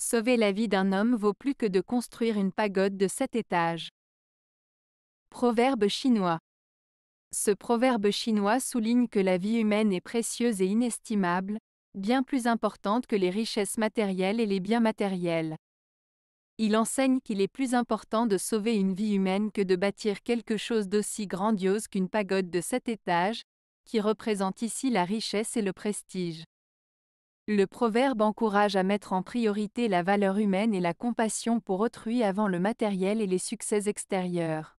Sauver la vie d'un homme vaut plus que de construire une pagode de sept étages. Proverbe chinois. Ce proverbe chinois souligne que la vie humaine est précieuse et inestimable, bien plus importante que les richesses matérielles et les biens matériels. Il enseigne qu'il est plus important de sauver une vie humaine que de bâtir quelque chose d'aussi grandiose qu'une pagode de sept étages, qui représente ici la richesse et le prestige. Le proverbe encourage à mettre en priorité la valeur humaine et la compassion pour autrui avant le matériel et les succès extérieurs.